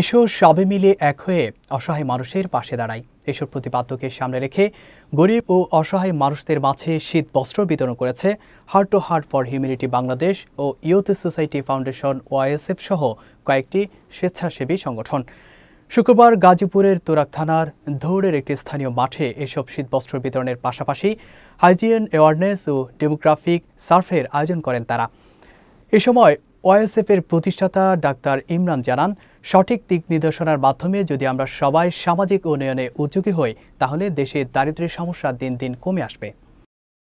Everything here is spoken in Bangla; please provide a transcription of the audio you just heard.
এসো সবে মিলে এক হয়ে অসহায় মানুষের পাশে দাঁড়াই এসব প্রতিপাদ্যকে সামনে রেখে গরিব ও অসহায় মানুষদের মাঝে শীত বস্ত্র বিতরণ করেছে heart to heart for humanity Bangladesh ও ইউথ সোসাইটি ফাউন্ডেশন ওয়াইএসএফ সহ কয়েকটি স্বেচ্ছাসেবী সংগঠন শুক্রবার গাজীপুরের তোরাক থানার ধৌড়ের একটি স্থানীয় মাঠে এসব শীতবস্ত্র বিতরণের পাশাপাশি হাইজিয়ান অ্যাওয়ারনেস ও ডেমোগ্রাফিক সার্ভের আয়োজন করেন তারা এ সময় ওয়াইএসএফের প্রতিষ্ঠাতা ডাক্তার ইমরান জানান সঠিক দিক নির্দেশনার মাধ্যমে যদি আমরা সবাই সামাজিক উন্নয়নে উদ্যোগী হই তাহলে দেশের দারিদ্র্যের সমস্যা দিন দিন কমে আসবে